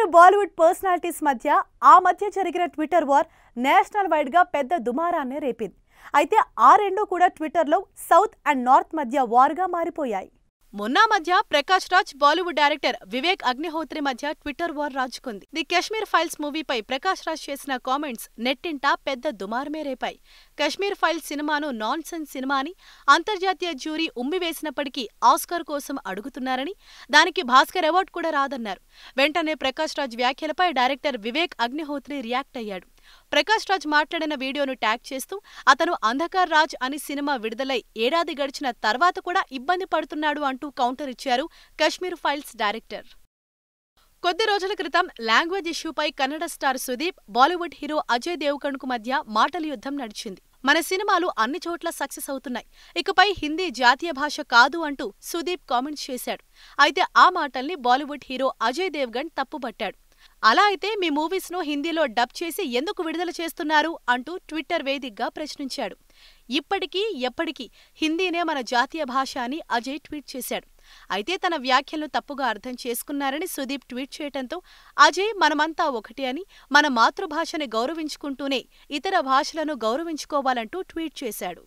ఇద్దరు బాలీవుడ్ పర్సనాలిటీస్ మధ్య ఆ మధ్య జరిగిన ట్విట్టర్ వార్ నేషనల్ వైడ్గా పెద్ద దుమారాన్ని రేపింది అయితే ఆ రెండు కూడా ట్విట్టర్లో సౌత్ అండ్ నార్త్ మధ్య వార్గా మారిపోయాయి మొన్న మధ్య ప్రకాష్ రాజ్ బాలీవుడ్ డైరెక్టర్ వివేక్ అగ్నిహోత్రి మధ్య ట్విట్టర్ వార్ రాజుకుంది ది కాశ్మీర్ ఫైల్స్ మూవీపై ప్రకాష్ రాజ్ చేసిన కామెంట్స్ నెట్టింటా పెద్ద దుమారమే రేపాయి కాశ్మీర్ ఫైల్స్ సినిమాను నాన్ సెన్స్ సినిమా అని అంతర్జాతీయ జ్యూరీ ఉమ్మివేసినప్పటికీ ఆస్కార్ కోసం అడుగుతున్నారని దానికి భాస్కర్ అవార్డు కూడా రాదన్నారు వెంటనే ప్రకాష్ రాజ్ వ్యాఖ్యలపై డైరెక్టర్ వివేక్ అగ్నిహోత్రి రియాక్ట్ అయ్యాడు ప్రకాష్ రాజ్ మాట్లాడిన వీడియోను ట్యాగ్ చేస్తూ అతను అంధకార్ రాజ్ అని సినిమా విడుదలై ఏడాది గడిచిన తర్వాత కూడా ఇబ్బంది పడుతున్నాడు అంటూ కౌంటర్ ఇచ్చారు కశ్మీర్ ఫైల్స్ డైరెక్టర్ కొద్ది రోజుల క్రితం లాంగ్వేజ్ ఇష్యూపై Kannada star Sudeep Bollywood hero Ajay దేవ్గణ్కు మధ్య మాటల యుద్ధం నడిచింది మన సినిమాలు అన్ని చోట్ల సక్సెస్ అవుతున్నాయి ఇకపై హిందీ జాతీయ భాష కాదు అంటూ సుదీప్ కామెంట్స్ చేశాడు అయితే ఆ మాటల్ని బాలీవుడ్ హీరో అజయ్ దేవ్గణ్ తప్పుబట్టాడు అలా అయితే మీ మూవీస్ను హిందీలో డబ్ చేసి ఎందుకు విడుదల చేస్తున్నారు అంటూ ట్విట్టర్ వేదికగా ప్రశ్నించాడు ఇప్పటికీ ఎప్పటికీ హిందీనే మన జాతీయ భాష అని అజయ్ ట్వీట్ చేశాడు అయితే తన వ్యాఖ్యలను తప్పుగా అర్థం చేసుకున్నారని సుదీప్ ట్వీట్ చేయడంతో అజయ్ మనమంతా ఒకటి అని మన మాతృభాషని గౌరవించుకుంటూనే ఇతర భాషలను గౌరవించుకోవాలంటూ ట్వీట్ చేశాడు